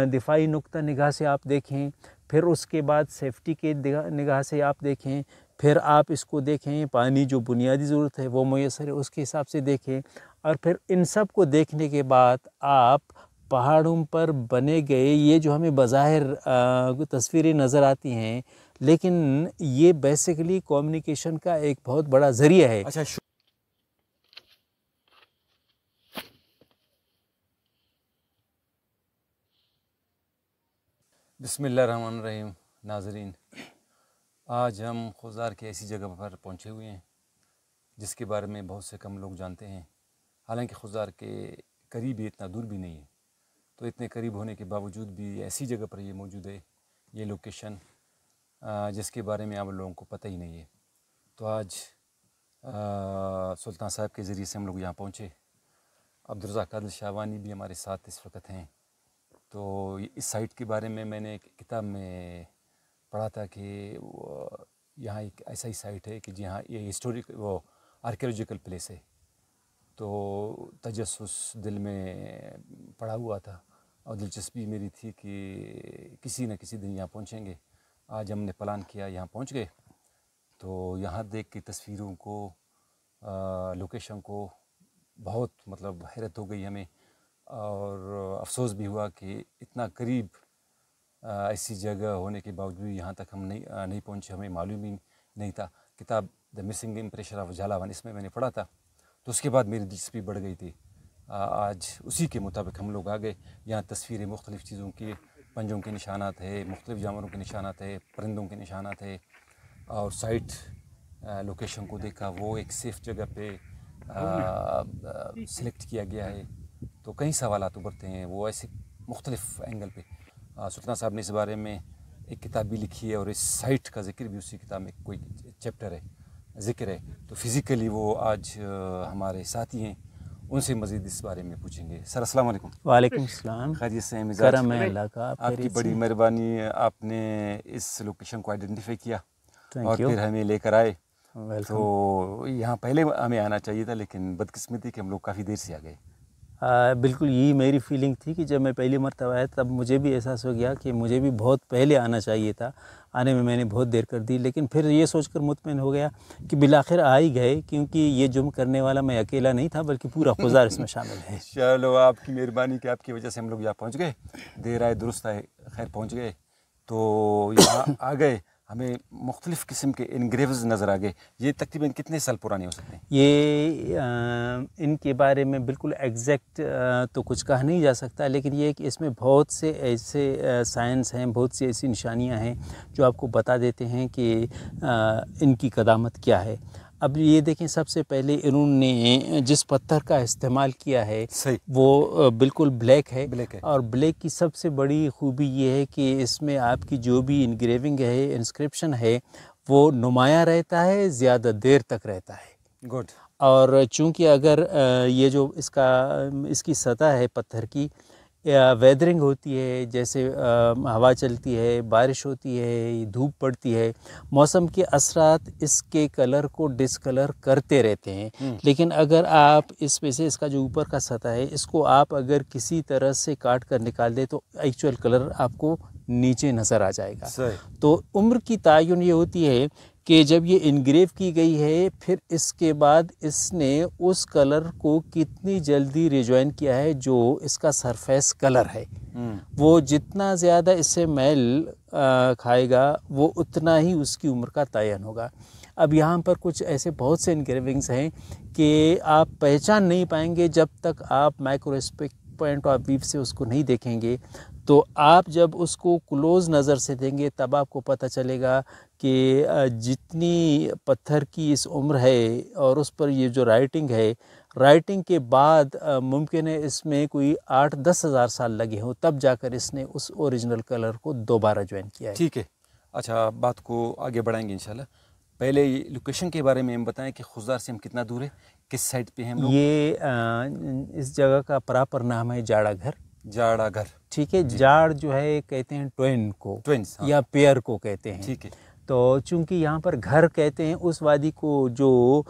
दिफाई नुक़ निगाह से आप देखें फिर उसके बाद सेफ्टी के निगाह से आप देखें फिर आप इसको देखें पानी जो बुनियादी ज़रूरत है वो मैसर है उसके हिसाब से देखें और फिर इन सब को देखने के बाद आप पहाड़ों पर बने गए ये जो हमें बाहर तस्वीरें नज़र आती हैं लेकिन ये बेसिकली कम्युनिकेशन का एक बहुत बड़ा ज़रिया है अच्छा बसमीम नाजरीन आज हम खुजार के ऐसी जगह पर पहुँचे हुए हैं जिसके बारे में बहुत से कम लोग जानते हैं हालांकि खुजार के करीब ही इतना दूर भी नहीं है तो इतने करीब होने के बावजूद भी ऐसी जगह पर ये मौजूद है ये लोकेशन जिसके बारे में आप लोगों को पता ही नहीं है तो आज सुल्तान साहब के ज़रिए से हम लोग यहाँ पहुँचे अब्दुलरज़ा कादिल शाहवानी भी हमारे साथ इस वक्त हैं तो इस साइट के बारे में मैंने किताब में पढ़ा था कि यहाँ एक ऐसा ही साइट है कि जहाँ ये हिस्टोरिक वो आर्कियोलॉजिकल प्लेस है तो तजस दिल में पड़ा हुआ था और दिलचस्पी मेरी थी कि किसी न किसी दिन यहाँ पहुँचेंगे आज हमने प्लान किया यहाँ पहुँच गए तो यहाँ देख के तस्वीरों को आ, लोकेशन को बहुत मतलब हैरत हो गई हमें और अफसोस भी हुआ कि इतना करीब ऐसी जगह होने के बावजूद यहाँ तक हम नहीं नहीं पहुँचे हमें मालूम ही नहीं था किताब the missing impression of Jhalawan इसमें मैंने पढ़ा था तो उसके बाद मेरी दिलचस्पी बढ़ गई थी आज उसी के मुताबिक हम लोग आ गए यहाँ तस्वीरें मुख्तलिफ़ चीज़ों की पंजों के निशानात है मुख्तलिफ़ जानवरों के निशानात है परिंदों के निशानात है और साइट लोकेशन को देखा वो एक सेफ़ जगह पे हाँ सिलेक्ट किया गया है तो कई सवाल उभरते हैं वो ऐसे मुख्तलिफ एंगल पे सुल्तान साहब ने इस बारे में एक किताब भी लिखी है और इस साइट का जिक्र भी उसी किताब में कोई चैप्टर है जिक्र है तो फिज़िकली वो आज हमारे साथी हैं उनसे मजीद इस बारे में पूछेंगे सर अस्सलाम वालेकुम वालेकुम से आपकी बड़ी मेहरबानी आपने इस लोकेशन को आइडेंटिफाई किया और फिर हमें लेकर आए तो यहाँ पहले हमें आना चाहिए था लेकिन बदकिस्मती कि हम लोग काफ़ी देर से आ गए आ, बिल्कुल यही मेरी फीलिंग थी कि जब मैं पहली मरतब आया तब मुझे भी एहसास हो गया कि मुझे भी बहुत पहले आना चाहिए था आने में मैंने बहुत देर कर दी लेकिन फिर ये सोचकर मुतमिन हो गया कि बिलाखिर आ ही गए क्योंकि ये जुम्म करने वाला मैं अकेला नहीं था बल्कि पूरा गुजार इसमें शामिल है चलो आपकी मेहरबानी कि आपकी वजह से हम लोग यहाँ पहुँच गए देर आए दुरुस्त आए खैर पहुँच गए तो यहाँ आ गए हमें मुख्तलिफ़ किस्म के इनग्रेव नज़र आ गए ये तकरीबन कितने साल पुराने हो सकते हैं ये आ, इनके बारे में बिल्कुल एग्जैक्ट तो कुछ कहा नहीं जा सकता लेकिन ये कि इसमें बहुत से ऐसे साइंस हैं बहुत सी ऐसी निशानियां हैं जो आपको बता देते हैं कि आ, इनकी कदामत क्या है अब ये देखें सबसे पहले इन्होंने जिस पत्थर का इस्तेमाल किया है वो बिल्कुल ब्लैक है ब्लैक है और ब्लैक की सबसे बड़ी खूबी ये है कि इसमें आपकी जो भी इनग्रेविंग है इंस्क्रिप्शन है वो नुमाया रहता है ज़्यादा देर तक रहता है गुड और चूंकि अगर ये जो इसका इसकी सतह है पत्थर की वेदरिंग होती है जैसे हवा चलती है बारिश होती है धूप पड़ती है मौसम के असरात इसके कलर को डिसकलर करते रहते हैं हम्म। लेकिन अगर आप इस पे से इसका जो ऊपर का सतह है इसको आप अगर किसी तरह से काट कर निकाल दें तो एक्चुअल कलर आपको नीचे नज़र आ जाएगा तो उम्र की तयन ये होती है कि जब ये इंग्रेव की गई है फिर इसके बाद इसने उस कलर को कितनी जल्दी रिजॉइन किया है जो इसका सरफेस कलर है हम्म। वो जितना ज़्यादा इसे मैल खाएगा वो उतना ही उसकी उम्र का तयन होगा अब यहाँ पर कुछ ऐसे बहुत से इनग्रेविंग्स हैं कि आप पहचान नहीं पाएंगे जब तक आप माइक्रोस्पिक पॉइंट ऑफ व्यू से उसको नहीं देखेंगे तो आप जब उसको क्लोज़ नज़र से देंगे तब आपको पता चलेगा कि जितनी पत्थर की इस उम्र है और उस पर ये जो राइटिंग है राइटिंग के बाद मुमकिन है इसमें कोई आठ दस हज़ार साल लगे हों तब जाकर इसने उस ओरिजिनल कलर को दोबारा ज्वाइन किया है ठीक है अच्छा बात को आगे बढ़ाएंगे इंशाल्लाह पहले लोकेशन के बारे में हम बताएं कि खुजदार से हम कितना दूर है किस साइड पे हैं ये आ, इस जगह का प्रॉपर नाम है जाड़ा घर जाड़ा घर ठीक है जाड़ जो है कहते हैं ट्वेन को ट्वेंस हाँ। या पेयर को कहते हैं ठीक है तो चूंकि यहाँ पर घर कहते हैं उस वादी को जो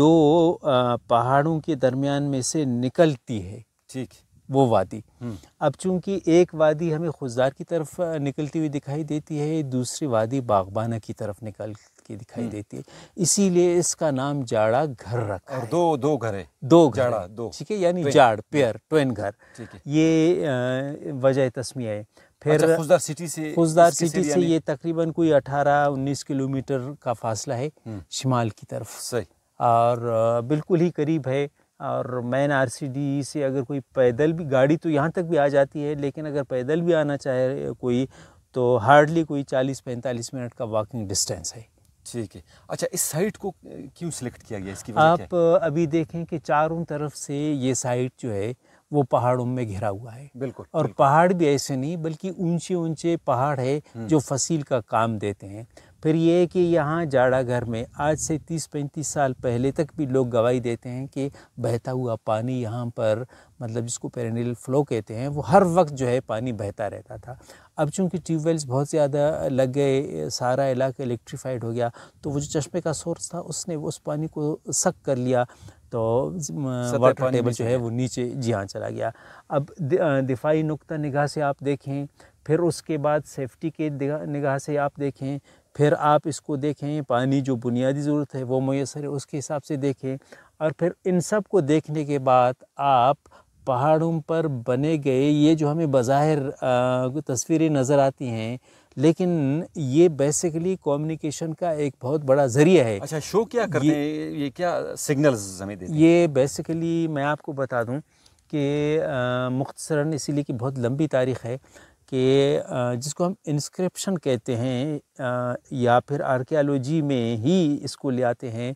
दो पहाड़ों के दरमियान में से निकलती है ठीक वो वादी हम्म। अब चूंकि एक वादी हमें खुजदार की तरफ निकलती हुई दिखाई देती है दूसरी वादी बागबाना की तरफ निकल की दिखाई हम्म। देती है इसीलिए इसका नाम जाड़ा घर रखा और दो दो घर है दो घर जाड़ा दो ठीक है यानी जाड़ पेयर ट्वेन घर ये वजह तस्मिया है फिर अच्छा, सिटी से खुजदार सिटी से ये तकरीबन कोई 18-19 किलोमीटर का फासला है हम्म। शिमाल की तरफ सही और बिल्कुल ही करीब है और मैन आरसीडी से अगर कोई पैदल भी गाड़ी तो यहाँ तक भी आ जाती है लेकिन अगर पैदल भी आना चाहे कोई तो हार्डली कोई 40-45 मिनट का वॉकिंग डिस्टेंस है ठीक है अच्छा इस साइट को क्यों सिलेक्ट किया गया इसकी आप अभी देखें कि चारों तरफ से ये साइट जो है वो पहाड़ों में घिरा हुआ है बिल्कुल और बिल्कुल। पहाड़ भी ऐसे नहीं बल्कि ऊंचे ऊंचे पहाड़ है हम्म। जो फसील का काम देते हैं फिर ये है कि यहाँ जाड़ा घर में आज से 30-35 साल पहले तक भी लोग गवाही देते हैं कि बहता हुआ पानी यहाँ पर मतलब जिसको पेरेनिल फ्लो कहते हैं वो हर वक्त जो है पानी बहता रहता था अब चूँकि ट्यूबवेल्स बहुत ज़्यादा लग गए सारा इलाका इलेक्ट्रीफाइड हो गया तो वो जो चश्मे का सोर्स था उसने उस पानी को सक कर लिया तो वाटर टेबल जो है वो नीचे जी हाँ चला गया अब दिफाई नुकता निगाह से आप देखें फिर उसके बाद सेफ्टी के निगाह से आप देखें फिर आप इसको देखें पानी जो बुनियादी ज़रूरत है वो मैसर है उसके हिसाब से देखें और फिर इन सब को देखने के बाद आप पहाड़ों पर बने गए ये जो हमें बाहर तस्वीरें नज़र आती हैं लेकिन ये बेसिकली कम्युनिकेशन का एक बहुत बड़ा ज़रिया है अच्छा शो क्या करते ये, ये क्या सिग्नल्स हमें देते ये बेसिकली मैं आपको बता दूं कि मुख्तसरा इसीलिए कि बहुत लंबी तारीख है कि जिसको हम इंस्क्रिप्शन कहते हैं या फिर आर्कियालोजी में ही इसको ले आते हैं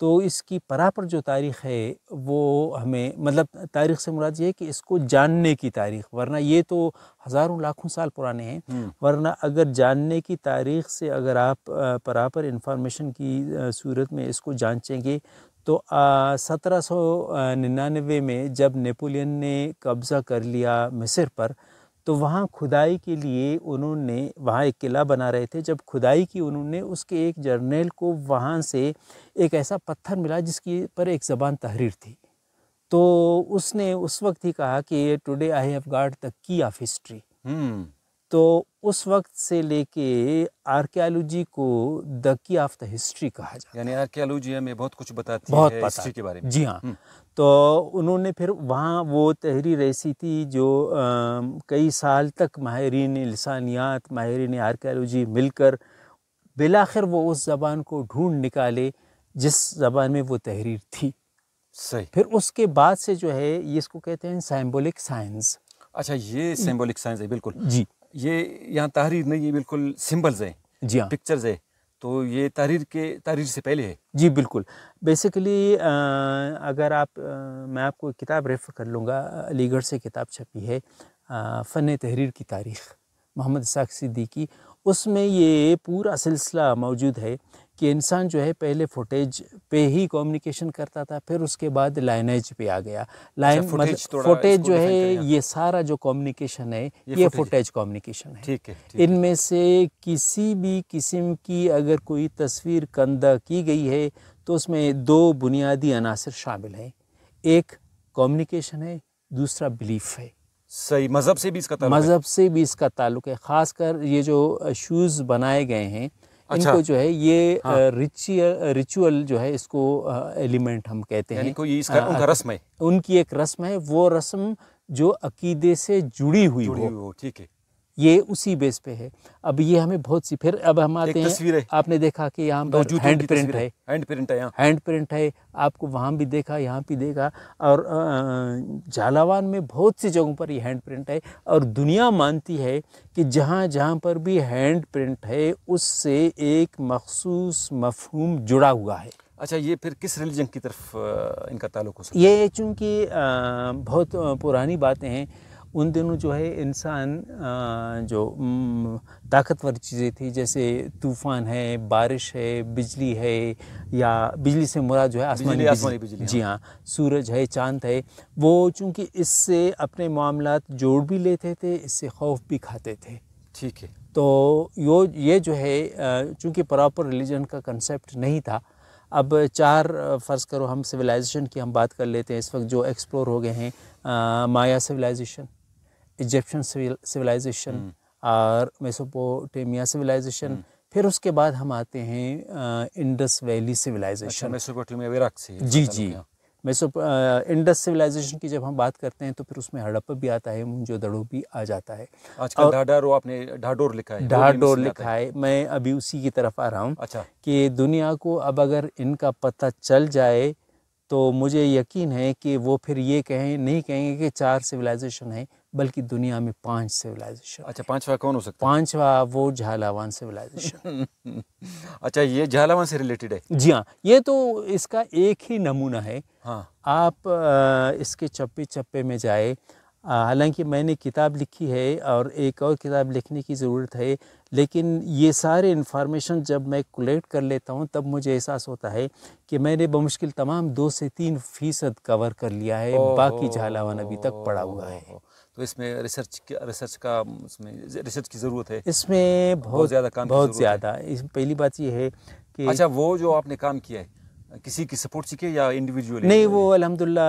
तो इसकी परा पर जो तारीख़ है वो हमें मतलब तारीख़ से मुराद ये है कि इसको जानने की तारीख़ वरना ये तो हज़ारों लाखों साल पुराने हैं हम्म। वरना अगर जानने की तारीख़ से अगर आप परा पर इंफॉर्मेशन की सूरत में इसको जांचेंगे तो सत्रह सौ निन्यानवे में जब नेपोलियन ने कब्ज़ा कर लिया मिस्र पर तो वहाँ खुदाई के लिए उन्होंने वहाँ एक किला बना रहे थे जब खुदाई की उन्होंने उसके एक जर्नल को वहाँ से एक ऐसा पत्थर मिला जिसकी पर एक ज़बान तहरीर थी तो उसने उस वक्त ही कहा कि today I have guard the key of history तो उस वक्त से लेके आर्कियोलॉजी को the key of the history कहा जाता है यानी आर्कियोलॉजी हमें बहुत कुछ बताती बहुत है हिस्ट्री के बारे में जी हाँ हम्म। तो उन्होंने फिर वहाँ वो तहरीर ऐसी थी जो आ, कई साल तक माहरीन लसानियात माहरीन आर्कियोलॉजी मिलकर बिलाखिर वो उस ज़बान को ढूंढ निकाले जिस ज़बान में वो तहरीर थी सही फिर उसके बाद से जो है ये इसको कहते हैं साइम्बोलिक साइंस अच्छा ये सिम्बोलिक साइंस है बिल्कुल जी ये यहाँ तहरीर नहीं ये बिल्कुल सिम्बल्स हैं जी हाँ पिक्चर्स है तो ये तहरीर के तहरीर से पहले है जी बिल्कुल बेसिकली अगर आप आ, मैं आपको किताब रेफ़र कर लूँगा अलीगढ़ से किताब छपी है फ़न तहरीर की तारीख़ मोहम्मद साक सिद्दी की उसमें ये पूरा सिलसिला मौजूद है कि इंसान जो है पहले फुटेज पे ही कम्युनिकेशन करता था फिर उसके बाद लाइनेज पे आ गया लाइन अच्छा, मतलब फुटेज जो है ये सारा जो कम्युनिकेशन है ये फुटेज कम्युनिकेशन है ठीक है इनमें से किसी भी किस्म की अगर कोई तस्वीर कंदा की गई है तो उसमें दो बुनियादी अनासर शामिल हैं एक कम्युनिकेशन है दूसरा बिलीफ है सही मज़हब से भी इसका मज़हब से भी इसका ताल्लुक है ख़ासकर ये जो शूज़ बनाए गए हैं अच्छा। इनको जो है ये हाँ। रिचुअल जो है इसको एलिमेंट हम कहते हैं इसका उनका रस्म है उनकी एक रस्म है वो रस्म जो अकीदे से जुड़ी हुई जुड़ी हो ठीक है ये उसी बेस पे है अब ये हमें बहुत सी फिर अब हम आते हैं आपने देखा कि यहाँ पर हैंड प्रिंट है हैंड प्रिंट है हैंड प्रिंट हाँ। है आपको वहाँ भी देखा यहाँ भी देखा और झालावान में बहुत सी जगहों पर ये हैंड प्रिंट है और दुनिया मानती है कि जहाँ जहाँ पर भी हैंड प्रिंट है उससे एक मखसूस मफहूम जुड़ा हुआ है अच्छा ये फिर किस रिलीजन की तरफ इनका ताल्लुक हो सकता है ये चूँकि बहुत पुरानी बातें हैं उन दिनों जो है इंसान जो ताकतवर चीज़ें थी जैसे तूफ़ान है बारिश है बिजली है या बिजली से मुराद जो है आसमानी बिजली, बिजली, बिजली जी हाँ।, हाँ सूरज है चांद है वो चूँकि इससे अपने मामला जोड़ भी लेते थे इससे खौफ भी खाते थे ठीक है तो यो ये जो है चूँकि प्रॉपर रिलीजन का कंसेप्ट नहीं था अब चार फ़र्ज़ करो हम सिविलाइजेशन की हम बात कर लेते हैं इस वक्त जो एक्सप्लोर हो गए हैं आ, Maya civilization Egyptian civilization hmm. और मेसोपोटेमिया सिविलाइजेशन hmm. फिर उसके बाद हम आते हैं Indus valley civilization Mesopotamia Mesopotamia जी जी मेसो इंडस सिविलाइजेशन की जब हम बात करते हैं तो फिर उसमें हड़प्पा भी आता है मुंजो दड़ो भी आ जाता है आजकल ढाडोर आपने ढाडोर लिखा है ढाडोर लिखा है मैं अभी उसी की तरफ आ रहा हूँ अच्छा कि दुनिया को अब अगर इनका पता चल जाए तो मुझे यकीन है कि वो फिर ये कहें नहीं कहेंगे कि चार सिविलाइजेशन है बल्कि दुनिया में पांच सिविलाइजेशन अच्छा पांचवा कौन हो सकता है पांचवा वो झालावान सिविलाइजेशन अच्छा ये झालावान से रिलेटेड है जी हाँ ये तो इसका एक ही नमूना है हाँ आप आ, इसके चप्पे चप्पे में जाए हालांकि मैंने किताब लिखी है और एक और किताब लिखने की ज़रूरत है लेकिन ये सारे इन्फॉर्मेशन जब मैं कलेक्ट कर लेता हूँ तब मुझे एहसास होता है कि मैंने बमुश्किल तमाम दो से तीन फ़ीसद कवर कर लिया है बाकी झालावान अभी तक पड़ा हुआ है तो इसमें रिसर्च रिसर्च का इसमें रिसर्च की ज़रूरत है इसमें बहुत ज़्यादा काम बहुत ज़्यादा इस पहली बात ये है कि अच्छा वो जो आपने काम किया है किसी की सपोर्ट सीखे या इंडिविजुअल नहीं वो अलहमदिल्ला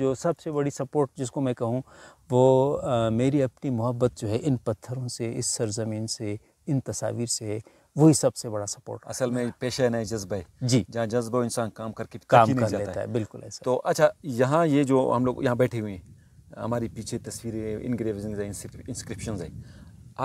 जो सबसे बड़ी सपोर्ट जिसको मैं कहूँ वो आ, मेरी अपनी मोहब्बत जो है इन पत्थरों से इस सरजमीन से इन तस्वीर से वही सबसे बड़ा सपोर्ट असल में पेशा है जज्बे जी जहाँ जज्बा इंसान काम करके काम कर लेता है बिल्कुल ऐसा तो अच्छा यहाँ ये जो हम लोग यहाँ बैठे हुए हैं हमारी पीछे तस्वीरें इनग्रेव है इंस्क्रिप्शन है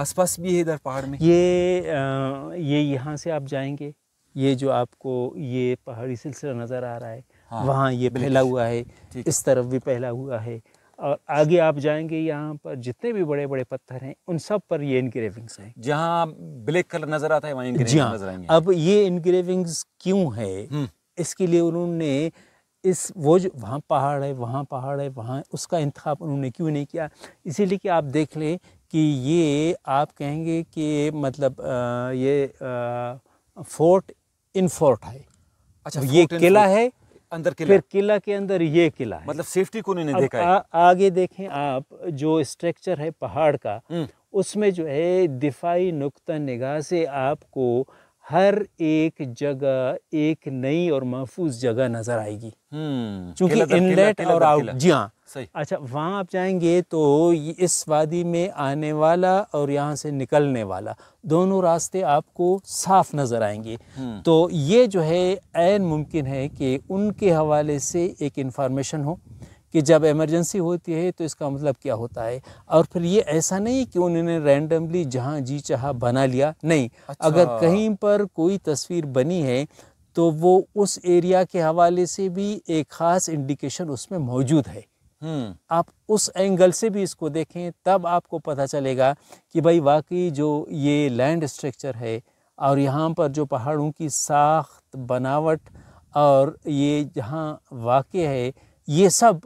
आसपास भी है इधर पहाड़ में ये आ, ये यहाँ से आप जाएंगे ये जो आपको ये पहाड़ी सिलसिला नज़र आ रहा है हाँ, वहाँ ये फैला हुआ है इस तरफ भी फैला हुआ है और आगे आप जाएंगे यहाँ पर जितने भी बड़े बड़े पत्थर हैं उन सब पर ये इनग्रेविंग्स हैं जहाँ ब्लैक कलर नज़र आता है वहाँ जी हाँ अब ये इनग्रेविंग्स क्यों है हम्म। इसके लिए उन्होंने इस वो जो वहाँ पहाड़ है वहाँ पहाड़ है वहाँ उसका इंतखा उन्होंने क्यों नहीं किया इसीलिए कि आप देख लें कि ये आप कहेंगे कि मतलब आ, ये आ, फोर्ट इन फोर्ट है अच्छा तो ये किला है अंदर किला फिर किला के अंदर ये किला है मतलब सेफ्टी को नहीं देखा है। आगे देखें आप जो स्ट्रक्चर है पहाड़ का हम्म। उसमें जो है दिफाई नुक्ता निगाह से आपको हर एक जगह एक नई और महफूज जगह नज़र आएगी हम्म, क्योंकि इनलेट और आउट जी हाँ अच्छा वहाँ आप जाएंगे तो इस वादी में आने वाला और यहाँ से निकलने वाला दोनों रास्ते आपको साफ नज़र आएंगे हम्म। तो ये जो है मुमकिन है कि उनके हवाले से एक इंफॉर्मेशन हो कि जब इमरजेंसी होती है तो इसका मतलब क्या होता है और फिर ये ऐसा नहीं कि उन्होंने रैंडमली जहाँ जी चाह बना लिया नहीं अच्छा। अगर कहीं पर कोई तस्वीर बनी है तो वो उस एरिया के हवाले से भी एक ख़ास इंडिकेशन उसमें मौजूद है हम्म। आप उस एंगल से भी इसको देखें तब आपको पता चलेगा कि भाई वाकई जो ये लैंड स्ट्रक्चर है और यहाँ पर जो पहाड़ों की साख्त बनावट और ये जहाँ वाक़ है ये सब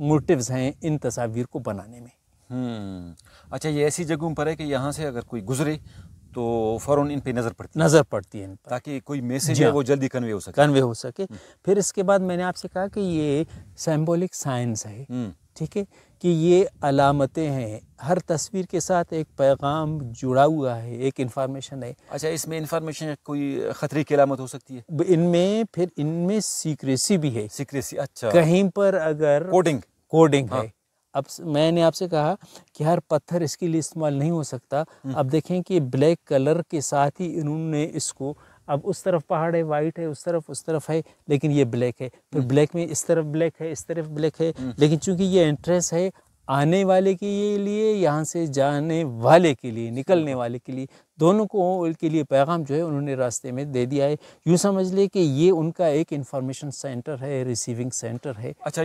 मोटिव्स हैं इन तस्वीर को बनाने में हम्म। अच्छा ये ऐसी जगहों पर है कि यहाँ से अगर कोई गुजरे तो फ़ौरन इन पे नज़र पड़ती नज़र पड़ती है इन पर ताकि कोई मैसेज है हाँ। वो जल्दी कन्वे हो सके कन्वे हो सके फिर इसके बाद मैंने आपसे कहा कि ये सैम्बोलिक साइंस है हम्म। ठीक है कि ये अलामतें हैं हर तस्वीर के साथ एक पैगाम जुड़ा हुआ है एक इन्फॉर्मेशन है अच्छा इसमें इन्फॉर्मेशन कोई ख़तरे की अलामत हो सकती है इनमें फिर इनमें सीक्रेसी भी है सीक्रेसी अच्छा कहीं पर अगर कोडिंग कोडिंग हाँ। है अब मैंने आपसे कहा कि हर पत्थर इसके लिए इस्तेमाल नहीं हो सकता हम्म। अब देखें कि ब्लैक कलर के साथ ही इन्होंने इसको अब उस तरफ पहाड़ है वाइट है उस तरफ उस तरफ है लेकिन ये ब्लैक है फिर ब्लैक हम्म। में इस तरफ ब्लैक है इस तरफ ब्लैक है हम्म। लेकिन चूंकि ये एंट्रेंस है आने वाले के लिए यहाँ से जाने वाले के लिए निकलने वाले के लिए दोनों को के लिए पैगाम जो है उन्होंने रास्ते में दे दिया है यूँ समझ लें कि ये उनका एक इन्फॉर्मेशन सेंटर है रिसीविंग सेंटर है अच्छा